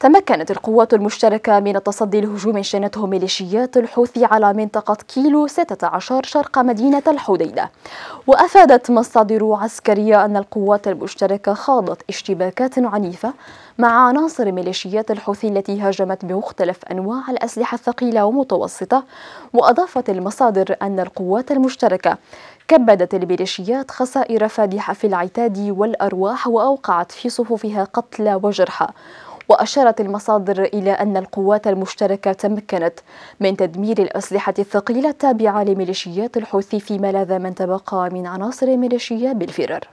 تمكنت القوات المشتركة من التصدي لهجوم شنته ميليشيات الحوثي على منطقة كيلو 16 شرق مدينة الحديدة وأفادت مصادر عسكرية أن القوات المشتركة خاضت اشتباكات عنيفة مع عناصر ميليشيات الحوثي التي هاجمت بمختلف أنواع الأسلحة الثقيلة ومتوسطة وأضافت المصادر أن القوات المشتركة كبدت الميليشيات خسائر فادحة في العتاد والأرواح وأوقعت في صفوفها قتلى وجرحى وأشارت المصادر إلى أن القوات المشتركة تمكنت من تدمير الأسلحة الثقيلة التابعة لميليشيات الحوثي في ملاذ من تبقى من عناصر الميليشيا بالفرار